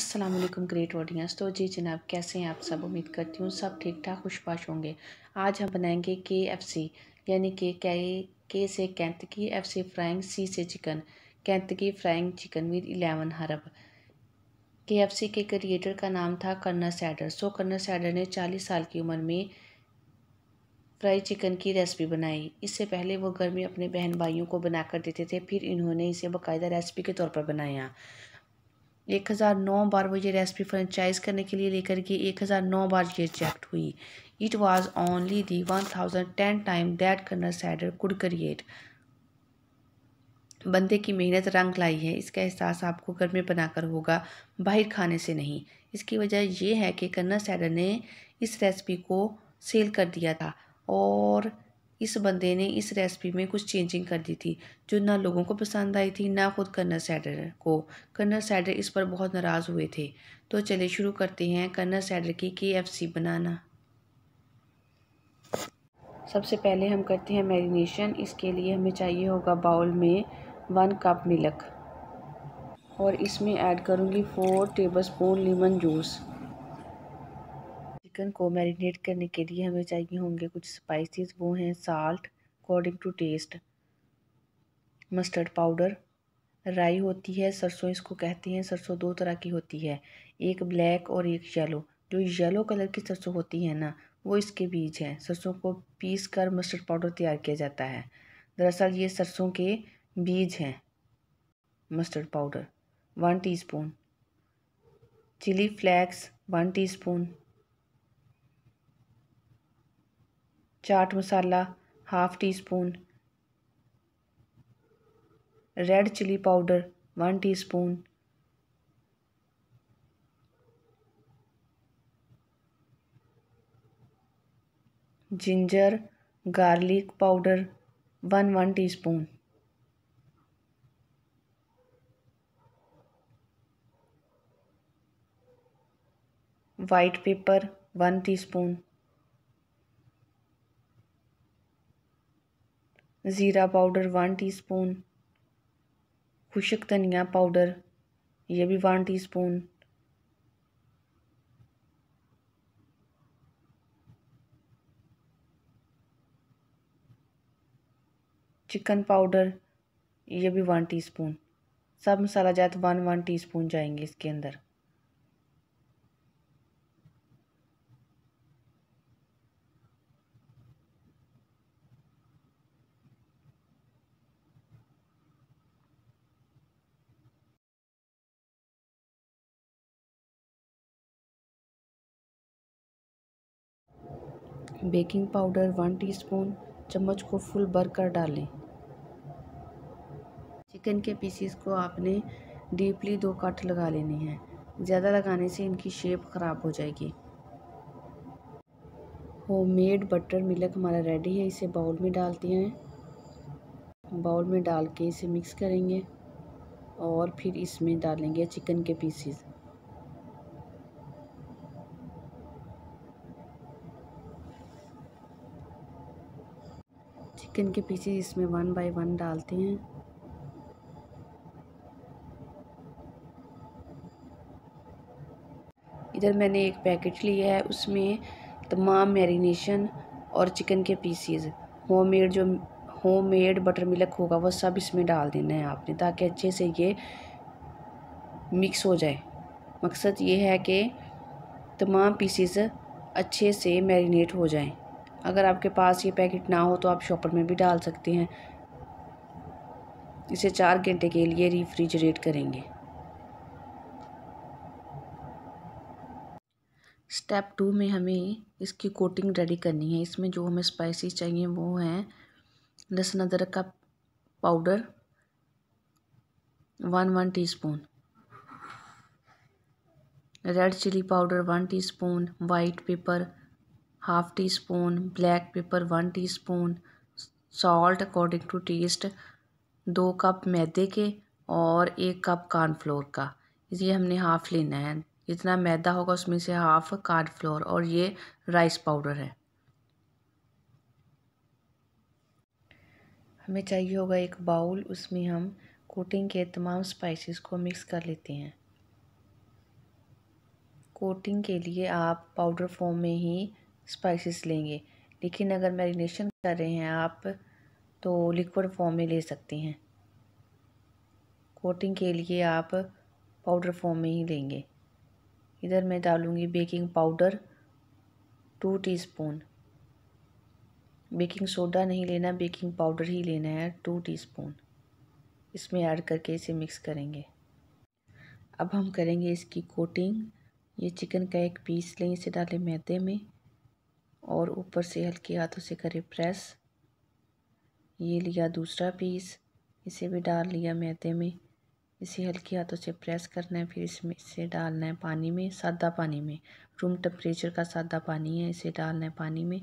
अस्सलाम वालेकुम great audience तो जी जनाब कैसे हैं आप सब उम्मीद करती हूँ सब ठीक ठाक खुशपाश होंगे आज हम बनाएंगे के एफ सी यानी के के के से कैंतकी एफ सी फ्राइंग सी से chicken Kentucky frying chicken with eleven herb K F सी के क्रिएटर का नाम था कर्नर सैडर सो करना सैडर ने चालीस साल की उम्र में फ्राई चिकन की रेसिपी बनाई इससे पहले वो घर में अपने बहन भाइयों को बनाकर देते थे फिर इन्होंने इसे बाकायदा रेसिपी के तौर पर बनाया एक हज़ार नौ बार वो ये रेसिपी फ्रेंचाइज करने के लिए लेकर के एक हज़ार नौ बार ये रिजेक्ट हुई it was only the one thousand ten time that Colonel Sanders could create बंदे की मेहनत रंग लाई है इसका एहसास आपको घर में बनाकर होगा बाहर खाने से नहीं इसकी वजह यह है कि कर्नल सैडर ने इस रेसिपी को सेल कर दिया था और इस बंदे ने इस रेसिपी में कुछ चेंजिंग कर दी थी जो ना लोगों को पसंद आई थी ना खुद कर्नल सैडर को कर्नल सैडर इस पर बहुत नाराज़ हुए थे तो चलिए शुरू करते हैं कर्नल सैडर की के बनाना सबसे पहले हम करते हैं मैरिनेशन इसके लिए हमें चाहिए होगा बाउल में वन कप मिल्क और इसमें ऐड करूँगी four tablespoon lemon juice chicken को मैरिनेट करने के लिए हमें चाहिए होंगे कुछ स्पाइसेस वो हैं salt according to taste mustard powder राई होती है सरसों इसको कहते हैं सरसों दो तरह की होती है एक ब्लैक और एक येलो जो येलो कलर की सरसों होती है ना वो इसके बीज हैं सरसों को पीस कर मस्टर्ड पाउडर तैयार किया जाता है दरअसल ये सरसों के बीज हैं mustard powder one teaspoon chilli flakes one teaspoon chaat masala half teaspoon red chilli powder one teaspoon ginger garlic powder one one teaspoon white pepper one teaspoon ज़ीरा पाउडर वन टीस्पून खुशक धनिया पाउडर ये भी one teaspoon chicken powder ये भी one teaspoon सब मसाला जात one one teaspoon जाएंगे इसके अंदर बेकिंग पाउडर वन टीस्पून चम्मच को फुल भर कर डालें चिकन के पीसीस को आपने डीपली दो कट लगा लेने हैं ज़्यादा लगाने से इनकी शेप ख़राब हो जाएगी होममेड बटर मिल्क हमारा रेडी है इसे बाउल में डालते हैं बाउल में डाल के इसे मिक्स करेंगे और फिर इसमें डालेंगे चिकन के पीसीस चिकन के पीसेज इसमें वन बाय वन डालते हैं इधर मैंने एक पैकेट लिया है उसमें तमाम मैरिनेशन और चिकन के होम होममेड जो होममेड बटर मिल्क होगा वो सब इसमें डाल देना है आपने ताकि अच्छे से ये मिक्स हो जाए मकसद ये है कि तमाम पीसेस अच्छे से मैरिनेट हो जाएं अगर आपके पास ये पैकेट ना हो तो आप शॉपर में भी डाल सकते हैं इसे चार घंटे के लिए रिफ्रिजरेट करेंगे स्टेप टू में हमें इसकी कोटिंग रेडी करनी है इसमें जो हमें स्पाइसी चाहिए वो हैं लहसुन अदरक का powder one one teaspoon red chilli powder one teaspoon white pepper half teaspoon black pepper one teaspoon salt according to taste दो कप मैदे के और एक कप कॉर्नफ्लोर का ये हमने हाफ़ लेना है जितना मैदा होगा उसमें से हाफ़ कॉर्नफ्लोर और ये राइस पाउडर है हमें चाहिए होगा एक बाउल उसमें हम कोटिंग के तमाम स्पाइसेस को मिक्स कर लेते हैं कोटिंग के लिए आप पाउडर फॉर्म में ही स्पाइसेस लेंगे लेकिन अगर मैरिनेशन कर रहे हैं आप तो लिक्विड फॉर्म में ले सकते हैं कोटिंग के लिए आप पाउडर फॉर्म में ही लेंगे इधर मैं डालूँगी baking powder two teaspoon baking soda नहीं लेना बेकिंग पाउडर ही लेना है टू टीस्पून इसमें ऐड करके इसे मिक्स करेंगे अब हम करेंगे इसकी कोटिंग ये चिकन का एक पीस लें इसे डालें मैदे में और ऊपर से हल्के हाथों से करें प्रेस ये लिया दूसरा पीस इसे भी डाल लिया मैदे में इसे हल्के हाथों से प्रेस करना है फिर इसमें इसे डालना है पानी में सादा पानी में रूम टेम्परेचर का सादा पानी है इसे डालना है पानी में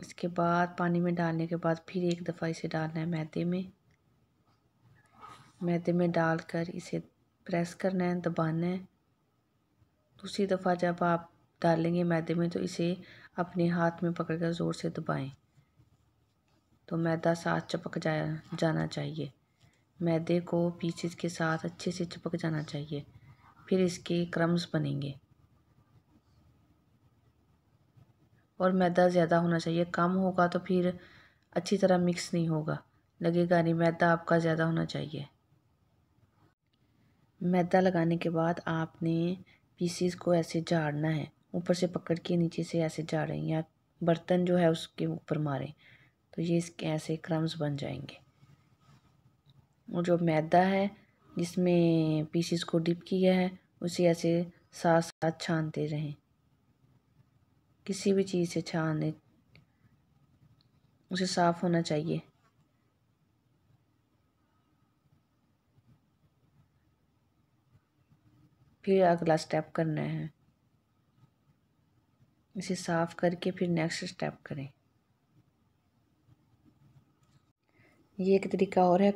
इसके बाद पानी में डालने के बाद फिर एक दफ़ा इसे डालना है मैदे में मैदे में डालकर इसे प्रेस करना है दबाना है दूसरी दफ़ा जब आप डालेंगे मैदे में तो इसे अपने हाथ में पकड़कर ज़ोर से दबाएं तो मैदा साथ चपक जाया जाना चाहिए मैदे को पीसेस के साथ अच्छे से चिपक जाना चाहिए फिर इसके क्रम्स बनेंगे और मैदा ज़्यादा होना चाहिए कम होगा तो फिर अच्छी तरह मिक्स नहीं होगा लगेगा नहीं मैदा आपका ज़्यादा होना चाहिए मैदा लगाने के बाद आपने पीसीस को ऐसे झाड़ना है ऊपर से पकड़ के नीचे से ऐसे झाड़ें या बर्तन जो है उसके ऊपर मारें तो ये इसके ऐसे क्रम्स बन जाएंगे और जो मैदा है जिसमें पीसीस को डिप किया है उसे ऐसे साथ साथ छानते रहें किसी भी चीज़ से छान उसे साफ़ होना चाहिए फिर अगला स्टेप करना है इसे साफ़ करके फिर नेक्स्ट स्टेप करें ये एक तरीका और है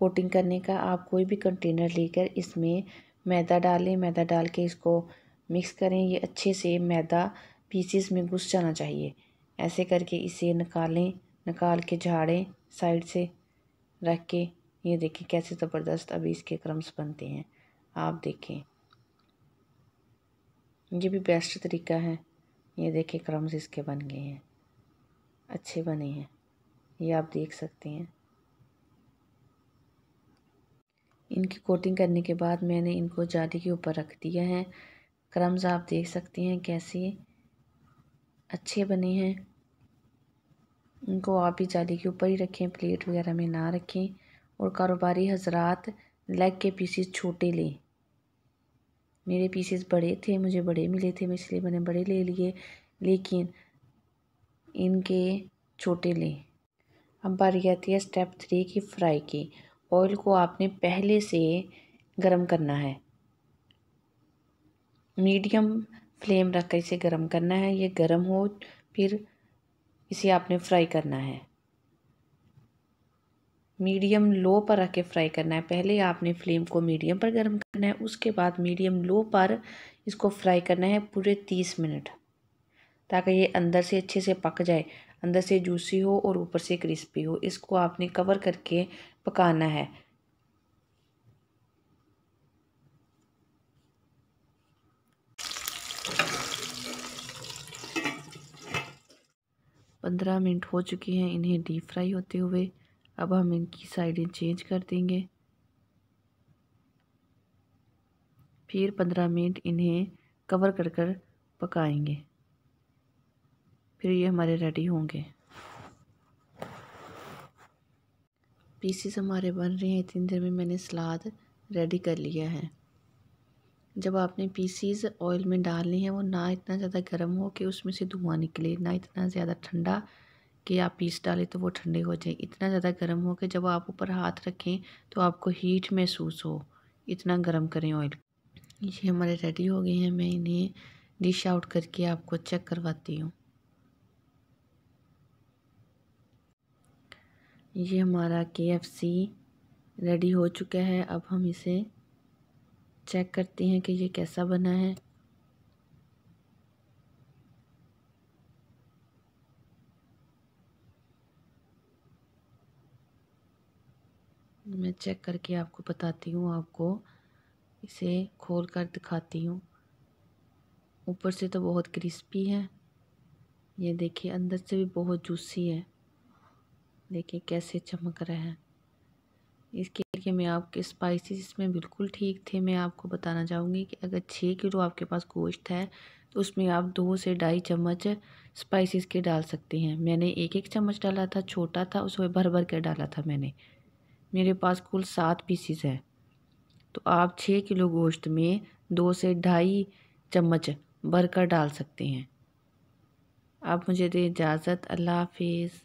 कोटिंग करने का आप कोई भी कंटेनर लेकर इसमें मैदा डालें मैदा डाल के इसको मिक्स करें ये अच्छे से मैदा पीसीस में घुस जाना चाहिए ऐसे करके इसे निकालें निकाल के झाड़ें साइड से रख के ये देखें कैसे ज़बरदस्त अभी इसके क्रम्स बनते हैं आप देखें ये भी बेस्ट तरीका है ये देखिए क्रम्स इसके बन गए हैं अच्छे बने हैं ये आप देख सकते हैं इनकी कोटिंग करने के बाद मैंने इनको जाली के ऊपर रख दिया है क्रम्स आप देख सकते हैं कैसे अच्छे बने हैं इनको आप भी जाली के ऊपर ही रखें प्लेट वगैरह में ना रखें और कारोबारी हजरात लेग के पीसीस छोटे लें मेरे पीसेस बड़े थे मुझे बड़े मिले थे मैं इसलिए मैंने बड़े ले लिए लेकिन इनके छोटे लें अब बारी आती है स्टेप थ्री की फ्राई की ऑयल को आपने पहले से गर्म करना है मीडियम फ्लेम रख कर इसे गर्म करना है ये गर्म हो फिर इसे आपने फ्राई करना है मीडियम लो पर रख के फ्राई करना है पहले आपने फ्लेम को मीडियम पर गर्म करना है उसके बाद मीडियम लो पर इसको फ्राई करना है पूरे तीस मिनट ताकि ये अंदर से अच्छे से पक जाए अंदर से जूसी हो और ऊपर से क्रिस्पी हो इसको आपने कवर करके पकाना है पंद्रह मिनट हो चुके हैं इन्हें डीप फ्राई होते हुए अब हम इनकी साइडें चेंज कर देंगे फिर पंद्रह मिनट इन्हें कवर कर कर पकाएंगे फिर ये हमारे रेडी होंगे पीसीस हमारे बन रहे हैं इतनी देर में मैंने सलाद रेडी कर लिया है जब आपने पीसीज ऑयल में डालने हैं वो ना इतना ज़्यादा गर्म हो कि उसमें से धुआं निकले ना इतना ज़्यादा ठंडा कि आप पीस डालें तो वो ठंडे हो जाए इतना ज़्यादा गर्म हो कि जब आप ऊपर हाथ रखें तो आपको हीट महसूस हो इतना गर्म करें ऑयल ये हमारे रेडी हो गए हैं मैं इन्हें डिश आउट करके आपको चेक करवाती हूँ ये हमारा के रेडी हो चुका है अब हम इसे चेक करते हैं कि ये कैसा बना है चेक करके आपको बताती हूँ आपको इसे खोल कर दिखाती हूँ ऊपर से तो बहुत क्रिस्पी है ये देखिए अंदर से भी बहुत जूसी है देखिए कैसे चमक रहे हैं इसके लिए मैं आपके स्पाइसी इसमें बिल्कुल ठीक थे मैं आपको बताना चाहूँगी कि अगर छः किलो आपके पास गोश्त है तो उसमें आप दो से ढाई चम्मच स्पाइसिस के डाल सकते हैं मैंने एक एक चम्मच डाला था छोटा था उसमें भर भर के डाला था मैंने मेरे पास कुल सात पीसीस है तो आप छः किलो गोश्त में दो से ढाई चम्मच भरकर डाल सकते हैं आप मुझे दें इजाज़त अल्लाह हाफिज़